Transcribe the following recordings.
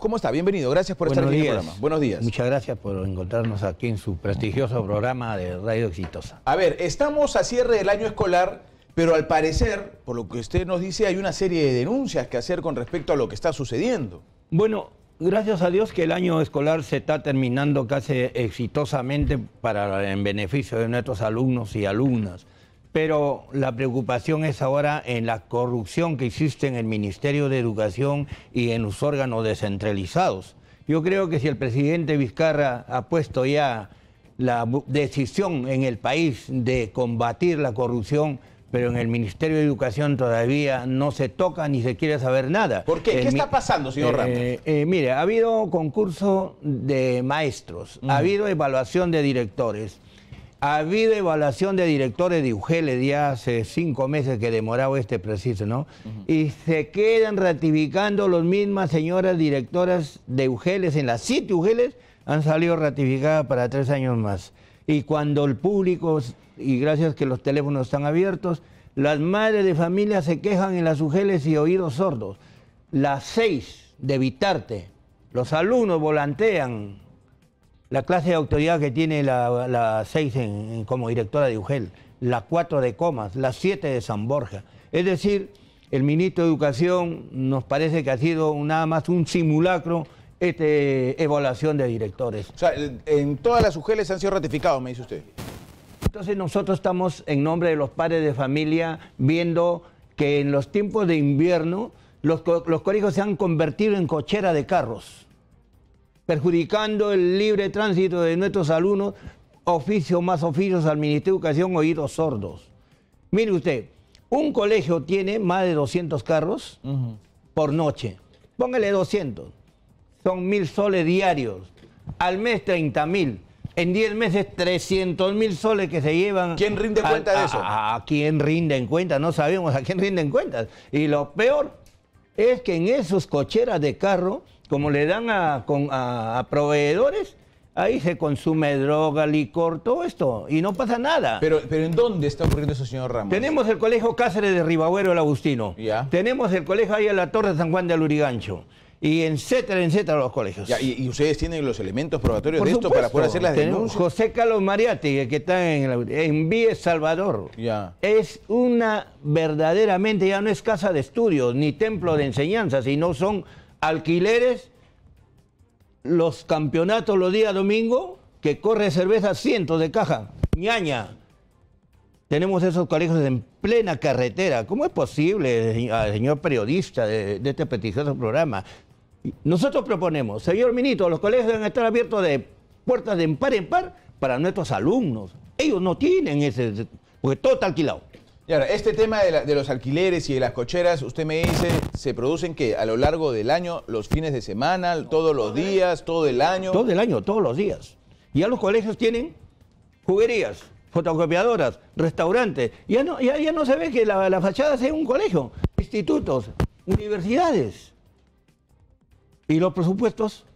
¿cómo está? Bienvenido, gracias por estar aquí días. en el programa. Buenos días. Muchas gracias por encontrarnos aquí en su prestigioso programa de Radio Exitosa. A ver, estamos a cierre del año escolar, pero al parecer, por lo que usted nos dice, hay una serie de denuncias que hacer con respecto a lo que está sucediendo. Bueno, gracias a Dios que el año escolar se está terminando casi exitosamente para, en beneficio de nuestros alumnos y alumnas. Pero la preocupación es ahora en la corrupción que existe en el Ministerio de Educación y en los órganos descentralizados. Yo creo que si el presidente Vizcarra ha puesto ya la decisión en el país de combatir la corrupción, pero en el Ministerio de Educación todavía no se toca ni se quiere saber nada. ¿Por qué? ¿Qué eh, está pasando, señor eh, eh, mire, ha habido concurso de maestros, ha habido evaluación de directores, ha habido evaluación de directores de UGELES ya hace cinco meses que demoraba este preciso, ¿no? Y se quedan ratificando las mismas señoras directoras de UGELES en las siete UGELES han salido ratificadas para tres años más. Y cuando el público, y gracias que los teléfonos están abiertos, las madres de familia se quejan en las UGELES y oídos sordos. Las seis de Vitarte, los alumnos volantean la clase de autoridad que tiene la, 6 como directora de UGEL, la 4 de Comas, la 7 de San Borja. Es decir, el ministro de Educación nos parece que ha sido nada más un simulacro esta evaluación de directores. O sea, en todas las UGELs han sido ratificados, me dice usted. Entonces nosotros estamos en nombre de los padres de familia viendo que en los tiempos de invierno los, los colegios se han convertido en cochera de carros perjudicando el libre tránsito de nuestros alumnos, oficio más oficios al Ministerio de Educación, oídos sordos. Mire usted, un colegio tiene más de 200 carros por noche. Póngale 200. Son mil soles diarios. Al mes 30 mil. En 10 meses 300 mil soles que se llevan. ¿Quién rinde cuenta de eso? A, quién rinde en cuenta, no sabemos a quién en cuentas. Y lo peor es que en esos cocheras de carro como le dan a, proveedores, ahí se consume droga, licor, todo esto, y no pasa nada. Pero, pero ¿en dónde está ocurriendo eso, señor Ramos? Tenemos el Colegio Cáceres de Ribagüero el Agustino. Ya. Tenemos el colegio ahí en la Torre de San Juan de Alurigancho. Y en etcétera, etcétera, los colegios. y, ustedes tienen los elementos probatorios de esto para poder hacer las denuncias? Tenemos José Carlos Mariati, que está en, Víez, Salvador. Ya. Es una verdaderamente, ya no es casa de estudios ni templo de enseñanza, sino son alquileres, los campeonatos los días domingo, que corre cerveza cientos de caja, ñaña. Tenemos esos colegios en plena carretera. ¿Cómo es posible, señor periodista de, este prestigioso programa? Nosotros proponemos, señor ministro, los colegios deben estar abiertos de puertas de par en par para nuestros alumnos. Ellos no tienen ese, porque todo está alquilado. Y ahora, este tema de, los alquileres y de las cocheras, usted me dice, ¿se producen que a lo largo del año, los fines de semana, todos los días, todo el año? Todo el año, todos los días. Y ya los colegios tienen juguerías, fotocopiadoras, restaurantes. Ya no, ya no se ve que la, la fachada sea un colegio, institutos, universidades. Y los presupuestos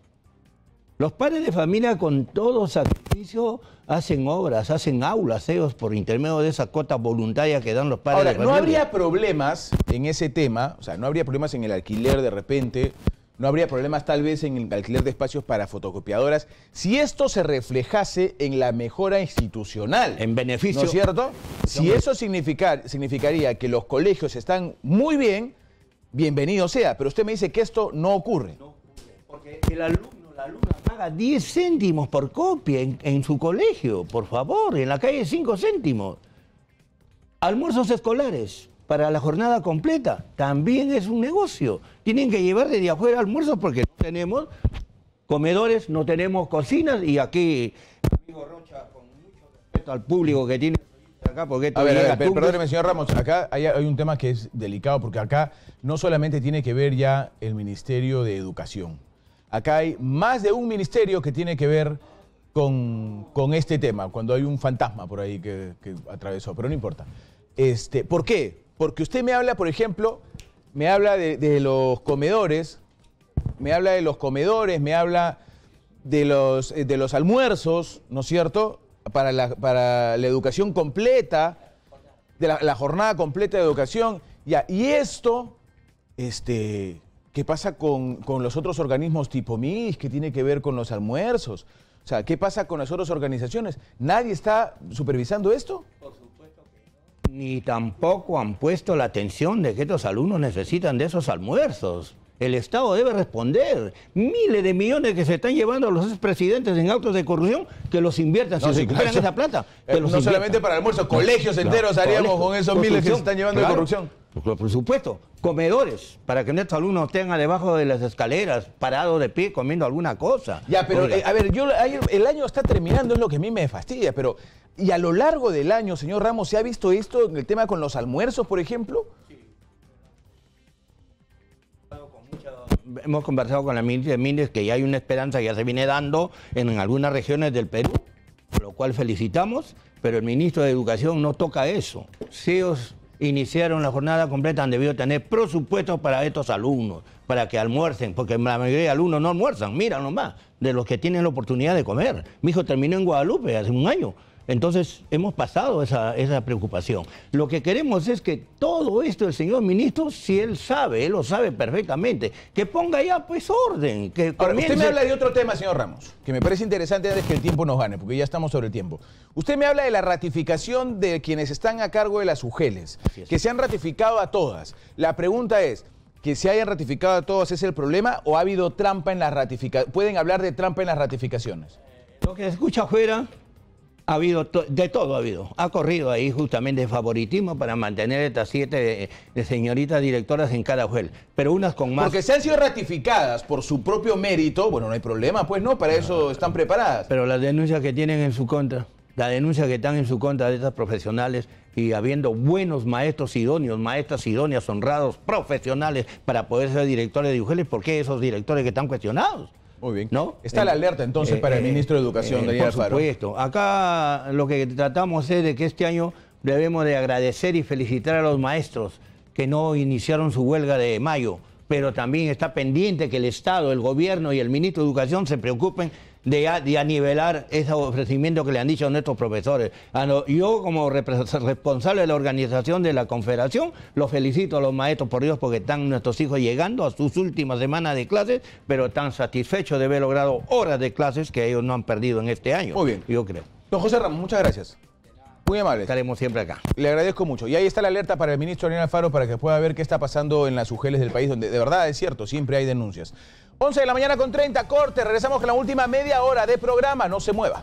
los padres de familia con todo sacrificio hacen obras, hacen aulas ellos por intermedio de esa cuota voluntaria que dan los padres de familia. no habría problemas en ese tema, o sea, no habría problemas en el alquiler de repente, no habría problemas tal vez en el alquiler de espacios para fotocopiadoras si esto se reflejase en la mejora institucional. En beneficio. ¿No es cierto? Si eso significar, significaría que los colegios están muy bien, bienvenido sea, pero usted me dice que esto no ocurre. No ocurre, porque el alumno la luna paga 10 céntimos por copia en, su colegio, por favor, en la calle 5 céntimos. Almuerzos escolares para la jornada completa también es un negocio. Tienen que llevar desde afuera almuerzos porque no tenemos comedores, no tenemos cocinas y aquí, amigo Rocha, con mucho respeto al público que tiene acá perdóneme, señor Ramos, acá hay, un tema que es delicado porque acá no solamente tiene que ver ya el Ministerio de Educación, Acá hay más de un ministerio que tiene que ver con, este tema, cuando hay un fantasma por ahí que, atravesó, pero no importa. Este, ¿Por qué? Porque usted me habla, por ejemplo, me habla de, los comedores, me habla de los comedores, me habla de los, eh, de los almuerzos, ¿no es cierto? Para la, para la educación completa, de la, jornada completa de educación. y esto, este, ¿Qué pasa con, los otros organismos tipo MIS? que tiene que ver con los almuerzos? O sea, ¿qué pasa con las otras organizaciones? ¿Nadie está supervisando esto? Por supuesto que no. Ni tampoco han puesto la atención de que estos alumnos necesitan de esos almuerzos. El Estado debe responder. Miles de millones que se están llevando a los expresidentes en autos de corrupción, que los inviertan. si recuperan esa plata, eh, que No solamente para almuerzos, colegios enteros haríamos con esos miles que se están llevando a de corrupción. Pues, por supuesto, comedores, para que nuestros alumnos tengan debajo de las escaleras, parados de pie, comiendo alguna cosa. Ya, pero eh, a ver, yo el año está terminando, es lo que a mí me fastidia, pero ¿y a lo largo del año, señor Ramos, se ha visto esto en el tema con los almuerzos, por ejemplo? Sí. hemos conversado con la ministra de Mínez que ya hay una esperanza que ya se viene dando en algunas regiones del Perú, lo cual felicitamos, pero el ministro de Educación no toca eso. Sí, os iniciaron la jornada completa han debido tener presupuestos para estos alumnos, para que almuercen, porque la mayoría de alumnos no almuerzan, mira nomás, de los que tienen la oportunidad de comer. Mi hijo terminó en Guadalupe hace un año entonces hemos pasado esa, preocupación. Lo que queremos es que todo esto el señor ministro, si él sabe, él lo sabe perfectamente, que ponga ya pues orden. Que usted me habla de otro tema, señor Ramos, que me parece interesante antes que el tiempo nos gane, porque ya estamos sobre el tiempo. Usted me habla de la ratificación de quienes están a cargo de las UGELES, que se han ratificado a todas. La pregunta es, que se hayan ratificado a todas es el problema o ha habido trampa en las ratificaciones? ¿Pueden hablar de trampa en las ratificaciones? Lo que se escucha afuera ha habido de todo ha habido. Ha corrido ahí justamente favoritismo para mantener estas siete eh, señoritas directoras en cada juez, pero unas con más. Porque se han sido ratificadas por su propio mérito, bueno, no hay problema, pues no, para eso están preparadas. Pero las denuncias que tienen en su contra, las denuncias que están en su contra de estas profesionales y habiendo buenos maestros idóneos, maestras idóneas, honrados, profesionales para poder ser directores de UGELES, ¿por qué esos directores que están cuestionados? Muy bien. ¿No? Está la eh, alerta entonces eh, para el eh, ministro de Educación, Daniel Por supuesto. Acá lo que tratamos es de que este año debemos de agradecer y felicitar a los maestros que no iniciaron su huelga de mayo, pero también está pendiente que el Estado, el gobierno y el ministro de Educación se preocupen de, a, de anivelar ese ofrecimiento que le han dicho nuestros profesores. Ah, yo como responsable de la organización de la confederación, los felicito a los maestros, por Dios, porque están nuestros hijos llegando a sus últimas semanas de clases, pero están satisfechos de haber logrado horas de clases que ellos no han perdido en este año. Muy bien. Yo creo. Don José Ramos, muchas gracias. Muy amable. Estaremos siempre acá. Le agradezco mucho. Y ahí está la alerta para el ministro Daniel Alfaro para que pueda ver qué está pasando en las UGELES del país, donde de verdad es cierto, siempre hay denuncias. 11 de la mañana con 30, corte. Regresamos con la última media hora de programa. No se mueva.